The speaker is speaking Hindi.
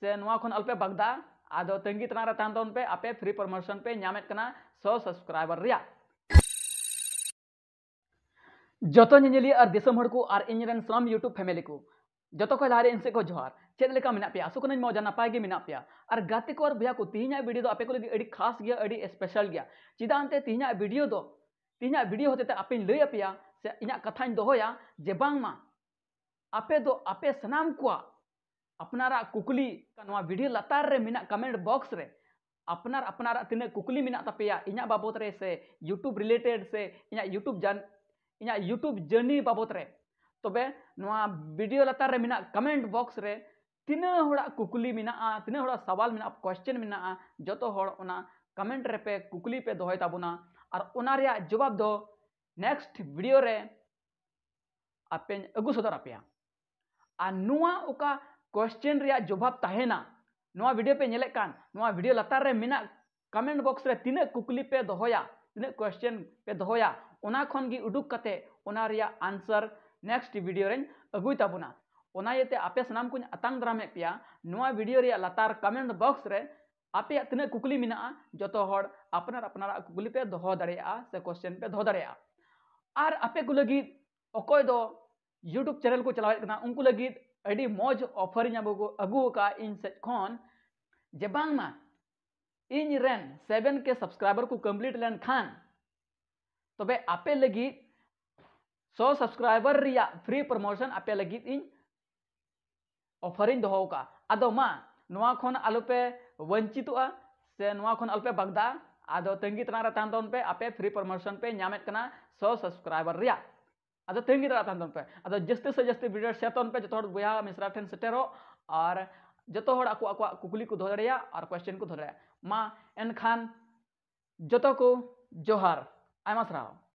ᱥᱮ ნোয়াখন অলᱯᱮ বগদা আদো তঙ্গীতনা রে থানᱛোন ペ আপে ফ্রি প্রমোশন ペ ᱧᱟᱢᱮᱫ ᱠᱟᱱᱟ 100 ᱥᱟᱵᱥᱠᱨᱟᱭᱵᱟᱨ ᱨᱮᱭᱟᱜ ᱡᱚᱛᱚ ᱧᱮᱧᱮᱞᱤ ᱟᱨ ᱫᱮᱥᱚᱢ ᱦᱲᱠᱩ ᱟᱨ ᱤᱧᱨᱮᱱ ᱥᱟᱢ YouTube ᱯᱷᱮᱢᱤᱞᱤ ᱠᱚ ᱡᱚᱛᱚ ᱠᱚ ᱞᱟᱦᱟᱨᱮ ᱤᱧᱥᱮ ᱠᱚ ᱡᱚᱦᱟᱨ ᱪᱮᱫᱞᱮᱠᱟ ᱢᱮᱱᱟᱯᱮᱭᱟ ᱟᱥᱩᱠᱱᱟᱹᱧ ᱢᱚᱡᱟ ᱱᱟᱯᱟᱭ ᱜᱮ ᱢᱮᱱᱟᱯᱮᱭᱟ ᱟᱨ ᱜᱟᱛᱮᱠᱚ ᱟᱨ ᱵᱭᱟᱠᱚ ᱛᱤᱦᱤᱧᱟᱜ ᱵᱤᱰᱤᱭᱳ ᱫᱚ ᱟᱯᱮ ᱠᱚ ᱞᱟᱹᱜᱤᱫ ᱟᱹᱰᱤ ᱠᱷ अपना कुकली भिडियो लतारे वीडियो कमेंट बक्स अपना अपना तीन कुकली मिना तपेया इना बाबत से यूट्यूब रिलेटेड से इन यूट्यूब जान इन यूट्यूब जर्नी बाबत तब भिडियो लतारे वीडियो कमेंट बक्स रे कुकली मिना तीन सवाल में क्वेश्चन में जो होड़ ओना कमेंट रेपे कुकली पे दोहय ताबुना और ओना रे जवाब दो नेक्स्ट वीडियो रे आपे अगु सदर आपे आ नुआ ओका কোয়েশ্চন রেয়া জওব তাহেনা নোয়া ভিডিও পে নেলকান নোয়া ভিডিও লাতার রে মিনা কমেন্ট বক্স রে তিন কুকলি পে দহোয়া তিন কোয়েশ্চন পে দহোয়া ওনাখন গি উডুক কতে ওনার রেয়া আনসার নেক্সট ভিডিও রে আগুই তাবোনা ওনা ইতে আপে সনামকুন আতাং দরামে পেয়া নোয়া ভিডিও রেয়া লাতার কমেন্ট বক্স রে আপে তিন কুকলি মিনা যত হড় আপনার আপনাৰ কুকলি পে দহো দৰেয়া সে কোয়েশ্চন পে দহো দৰেয়া আর আপে গুলাগি অকয় দ ইউটিউব চানেল কো চালাৱে কেনা উংকু লাগি আইডি মোজ অফারিং আবুগু কা ইন সৈখোন জেবাং মা ইন রেন 7 কে সাবস্ক্রাইবার কু কমপ্লিট লান খান তবে আপে লাগি 100 সাবস্ক্রাইবার রিয়া ফ্রি প্রমোশন আপে লাগি ইন অফারিং দহওকা আদো মা নয়াখন আলপে বঞ্ছিতোয়া সে নয়াখন আলপে বাগদা আদো তঙ্গিতনা রে থান দন পে আপে ফ্রি প্রমোশন পে 냠েত কানা 100 সাবস্ক্রাইবার রিয়া अद तेगिदारे अब जस्ती से जस्ती ब्रिडर सेतन पे जो बया मिश्रा ठेन सेटर और जो कुकली को दौ और कोश्चन को दौ दा खान जत को जोहार आयमा सारा